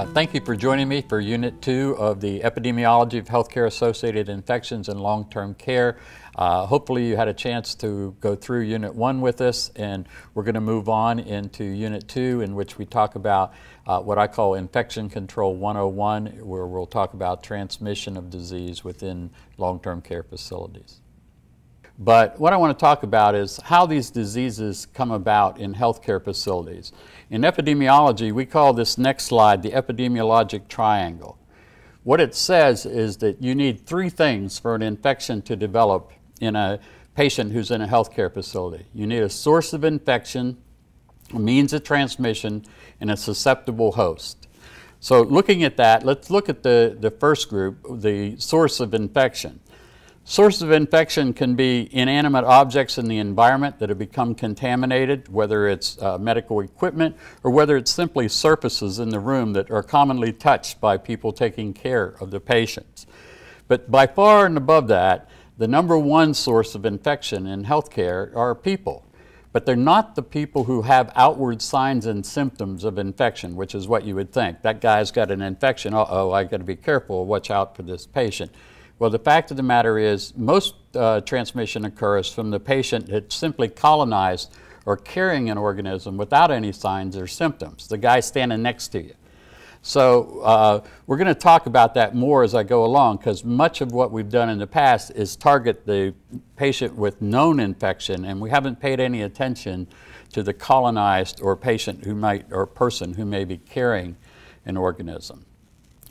Uh, thank you for joining me for Unit 2 of the Epidemiology of Healthcare Associated Infections and Long Term Care. Uh, hopefully, you had a chance to go through Unit 1 with us, and we're going to move on into Unit 2, in which we talk about uh, what I call Infection Control 101, where we'll talk about transmission of disease within long term care facilities. But what I want to talk about is how these diseases come about in healthcare facilities. In epidemiology, we call this next slide the epidemiologic triangle. What it says is that you need three things for an infection to develop in a patient who's in a healthcare facility. You need a source of infection, a means of transmission, and a susceptible host. So looking at that, let's look at the, the first group, the source of infection. Sources of infection can be inanimate objects in the environment that have become contaminated, whether it's uh, medical equipment or whether it's simply surfaces in the room that are commonly touched by people taking care of the patients. But by far and above that, the number one source of infection in healthcare are people. But they're not the people who have outward signs and symptoms of infection, which is what you would think. That guy's got an infection, uh oh, I gotta be careful, watch out for this patient. Well, the fact of the matter is, most uh, transmission occurs from the patient that's simply colonized or carrying an organism without any signs or symptoms, the guy standing next to you. So uh, we're going to talk about that more as I go along because much of what we've done in the past is target the patient with known infection and we haven't paid any attention to the colonized or patient who might or person who may be carrying an organism.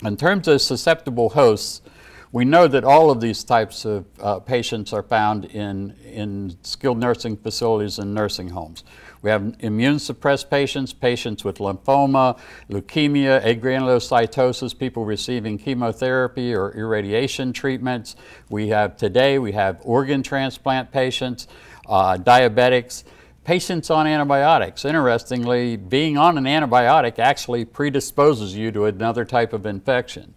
In terms of susceptible hosts, we know that all of these types of uh, patients are found in, in skilled nursing facilities and nursing homes. We have immune suppressed patients, patients with lymphoma, leukemia, agranulocytosis, people receiving chemotherapy or irradiation treatments. We have today, we have organ transplant patients, uh, diabetics, patients on antibiotics. Interestingly, being on an antibiotic actually predisposes you to another type of infection.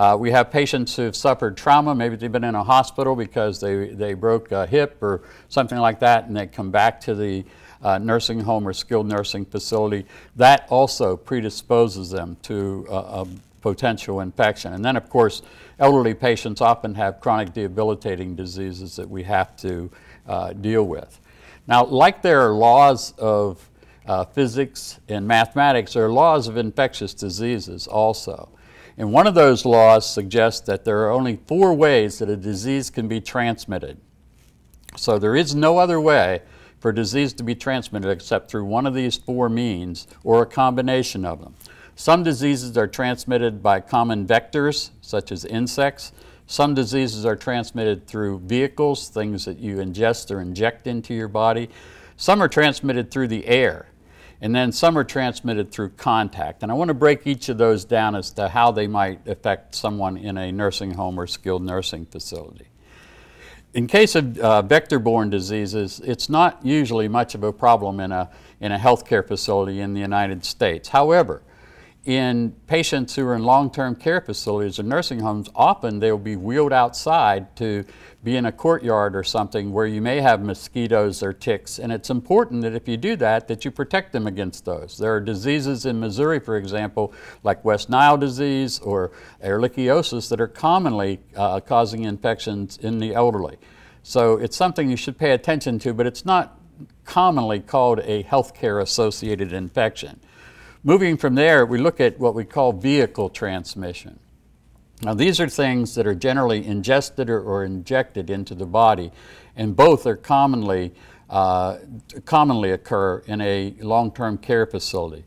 Uh, we have patients who've suffered trauma. Maybe they've been in a hospital because they, they broke a hip or something like that, and they come back to the uh, nursing home or skilled nursing facility. That also predisposes them to a, a potential infection. And then, of course, elderly patients often have chronic debilitating diseases that we have to uh, deal with. Now, like there are laws of uh, physics and mathematics, there are laws of infectious diseases also. And one of those laws suggests that there are only four ways that a disease can be transmitted. So there is no other way for disease to be transmitted except through one of these four means or a combination of them. Some diseases are transmitted by common vectors, such as insects. Some diseases are transmitted through vehicles, things that you ingest or inject into your body. Some are transmitted through the air, and then some are transmitted through contact. And I want to break each of those down as to how they might affect someone in a nursing home or skilled nursing facility. In case of uh, vector-borne diseases, it's not usually much of a problem in a, in a healthcare facility in the United States. However, in patients who are in long-term care facilities or nursing homes, often they'll be wheeled outside to be in a courtyard or something where you may have mosquitoes or ticks. And it's important that if you do that, that you protect them against those. There are diseases in Missouri, for example, like West Nile disease or ehrlichiosis that are commonly uh, causing infections in the elderly. So it's something you should pay attention to, but it's not commonly called a healthcare associated infection. Moving from there, we look at what we call vehicle transmission. Now, these are things that are generally ingested or, or injected into the body, and both are commonly, uh, commonly occur in a long-term care facility.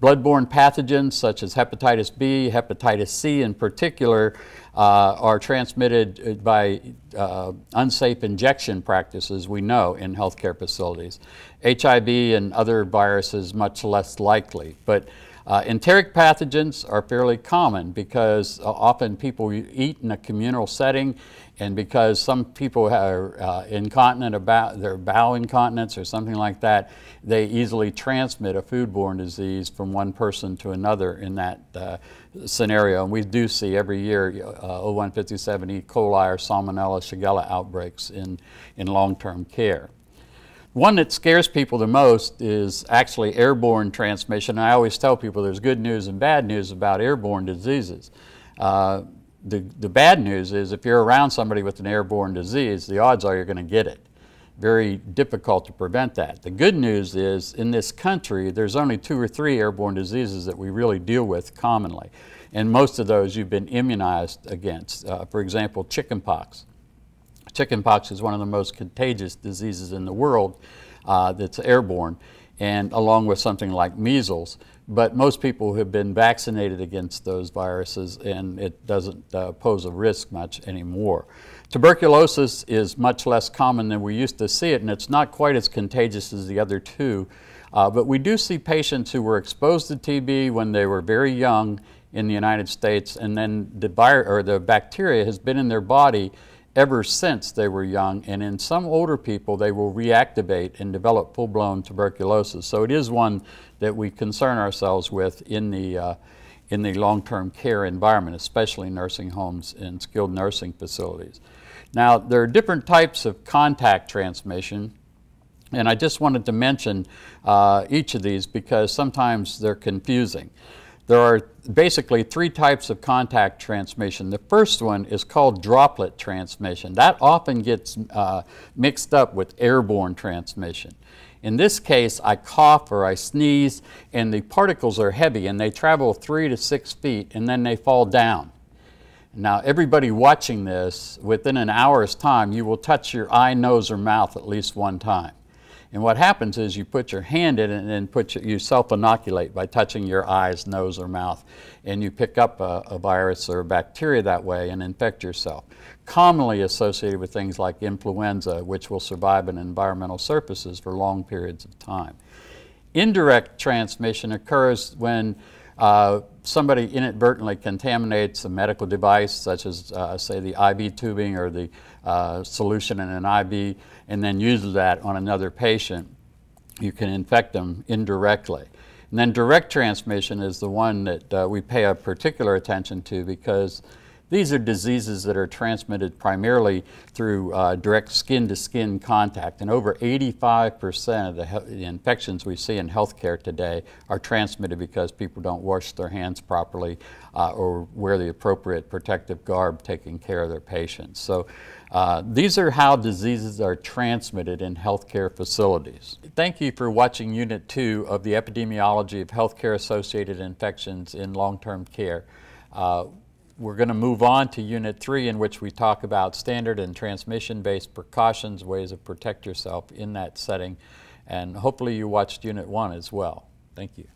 Bloodborne pathogens such as hepatitis B, hepatitis C in particular, uh, are transmitted uh, by uh, unsafe injection practices we know in healthcare facilities. HIV and other viruses much less likely. But uh, enteric pathogens are fairly common because uh, often people eat in a communal setting and because some people are uh, incontinent about their bowel incontinence or something like that, they easily transmit a foodborne disease from one person to another in that uh, scenario. And we do see every year uh, 0157 E. coli or Salmonella Shigella outbreaks in, in long-term care. One that scares people the most is actually airborne transmission. And I always tell people there's good news and bad news about airborne diseases. Uh, the, the bad news is if you're around somebody with an airborne disease, the odds are you're going to get it. Very difficult to prevent that. The good news is in this country, there's only two or three airborne diseases that we really deal with commonly. And most of those you've been immunized against. Uh, for example, chickenpox. Chickenpox is one of the most contagious diseases in the world uh, that's airborne, and along with something like measles. But most people have been vaccinated against those viruses, and it doesn't uh, pose a risk much anymore. Tuberculosis is much less common than we used to see it, and it's not quite as contagious as the other two. Uh, but we do see patients who were exposed to TB when they were very young in the United States, and then the, the bacteria has been in their body ever since they were young, and in some older people, they will reactivate and develop full-blown tuberculosis. So it is one that we concern ourselves with in the, uh, in the long-term care environment, especially nursing homes and skilled nursing facilities. Now, there are different types of contact transmission, and I just wanted to mention uh, each of these because sometimes they're confusing. There are basically three types of contact transmission. The first one is called droplet transmission. That often gets uh, mixed up with airborne transmission. In this case, I cough or I sneeze, and the particles are heavy, and they travel three to six feet, and then they fall down. Now, everybody watching this, within an hour's time, you will touch your eye, nose, or mouth at least one time. And what happens is you put your hand in it and then put your, you self-inoculate by touching your eyes, nose, or mouth, and you pick up a, a, virus or a bacteria that way and infect yourself. Commonly associated with things like influenza, which will survive in environmental surfaces for long periods of time. Indirect transmission occurs when uh, somebody inadvertently contaminates a medical device, such as, uh, say, the IV tubing or the uh, solution in an IV, and then uses that on another patient, you can infect them indirectly. And then direct transmission is the one that uh, we pay a particular attention to because these are diseases that are transmitted primarily through uh, direct skin to skin contact, and over 85% of the, the, infections we see in healthcare today are transmitted because people don't wash their hands properly uh, or wear the appropriate protective garb taking care of their patients. So uh, these are how diseases are transmitted in healthcare facilities. Thank you for watching Unit 2 of the Epidemiology of Healthcare Associated Infections in Long-Term Care. Uh, we're going to move on to Unit 3 in which we talk about standard and transmission-based precautions, ways of protect yourself in that setting. And hopefully you watched Unit 1 as well. Thank you.